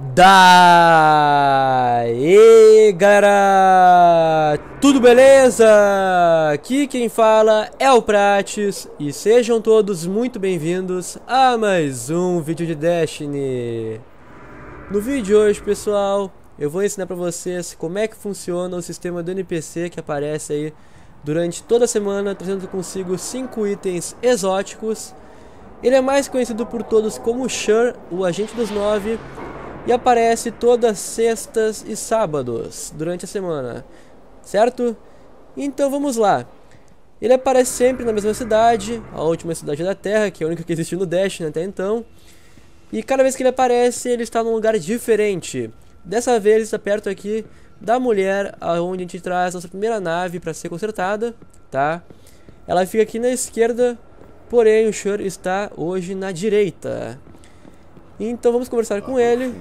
Daí galera, tudo beleza? Aqui quem fala é o Prates e sejam todos muito bem-vindos a mais um vídeo de Destiny. No vídeo de hoje pessoal, eu vou ensinar para vocês como é que funciona o sistema do NPC que aparece aí durante toda a semana, trazendo consigo 5 itens exóticos. Ele é mais conhecido por todos como Shur, o Agente dos Nove e aparece todas sextas e sábados durante a semana, certo? Então vamos lá. Ele aparece sempre na mesma cidade, a última cidade da Terra, que é a única que existiu no Dash né, até então. E cada vez que ele aparece, ele está num lugar diferente. Dessa vez está perto aqui da mulher, aonde a gente traz nossa primeira nave para ser consertada, tá? Ela fica aqui na esquerda, porém o Shur está hoje na direita. Então vamos conversar com ele.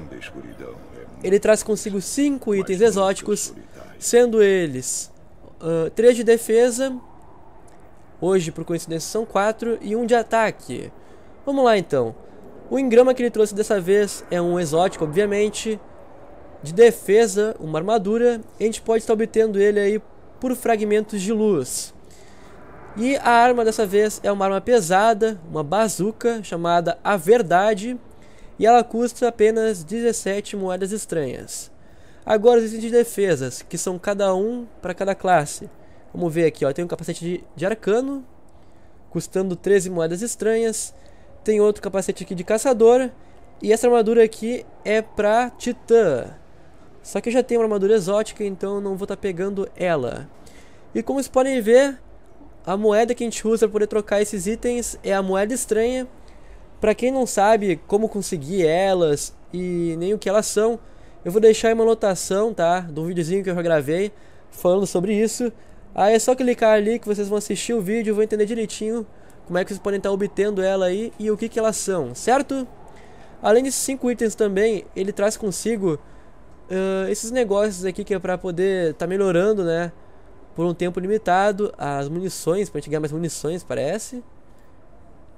Ele traz consigo cinco itens exóticos, sendo eles uh, três de defesa, hoje por coincidência são quatro, e um de ataque. Vamos lá então. O engrama que ele trouxe dessa vez é um exótico, obviamente, de defesa, uma armadura. A gente pode estar obtendo ele aí por fragmentos de luz. E a arma dessa vez é uma arma pesada, uma bazuca chamada A Verdade e ela custa apenas 17 moedas estranhas. Agora existem defesas, que são cada um para cada classe. Vamos ver aqui, ó. tem um capacete de, de arcano, custando 13 moedas estranhas. Tem outro capacete aqui de caçador, e essa armadura aqui é para titã. Só que eu já tenho uma armadura exótica, então não vou estar tá pegando ela. E como vocês podem ver, a moeda que a gente usa para poder trocar esses itens é a moeda estranha. Para quem não sabe como conseguir elas e nem o que elas são, eu vou deixar aí uma anotação, tá? De um videozinho que eu já gravei falando sobre isso. Aí é só clicar ali que vocês vão assistir o vídeo, e vão entender direitinho como é que vocês podem estar obtendo ela aí e o que, que elas são, certo? Além desses cinco itens também, ele traz consigo uh, esses negócios aqui que é para poder estar tá melhorando, né? Por um tempo limitado, as munições, para gente ganhar mais munições, parece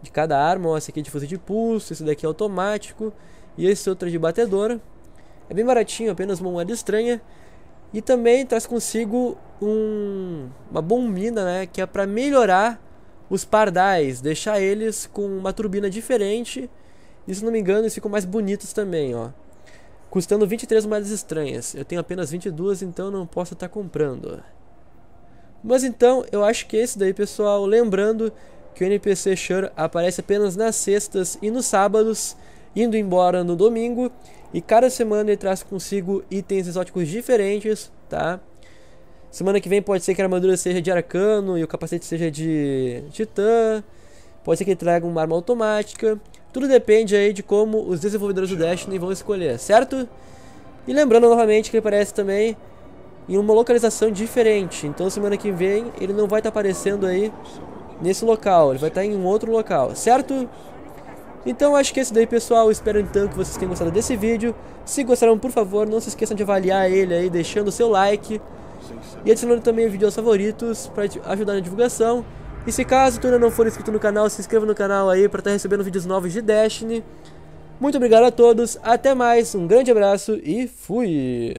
de cada arma. Ó, esse aqui é de fuzil de pulso, esse daqui é automático e esse outro é de batedora. É bem baratinho, apenas uma moeda estranha. E também traz consigo um, uma bombina, né, que é para melhorar os pardais, deixar eles com uma turbina diferente. E se não me engano, eles ficam mais bonitos também, ó. Custando 23 moedas estranhas. Eu tenho apenas 22, então não posso estar tá comprando. Mas então, eu acho que é esse daí, pessoal, lembrando que o NPC Shur aparece apenas nas sextas e nos sábados, indo embora no domingo, e cada semana ele traz consigo itens exóticos diferentes, tá? Semana que vem pode ser que a armadura seja de arcano e o capacete seja de titã. Pode ser que ele traga uma arma automática. Tudo depende aí de como os desenvolvedores do Destiny vão escolher, certo? E lembrando novamente que ele aparece também em uma localização diferente. Então semana que vem ele não vai estar tá aparecendo aí nesse local, ele vai estar em um outro local, certo? Então acho que é isso daí, pessoal. Espero então que vocês tenham gostado desse vídeo. Se gostaram, por favor, não se esqueçam de avaliar ele aí, deixando o seu like. E adicionando também o vídeo aos favoritos para ajudar na divulgação. E se caso tu ainda não for inscrito no canal, se inscreva no canal aí para estar tá recebendo vídeos novos de Destiny. Muito obrigado a todos, até mais, um grande abraço e fui!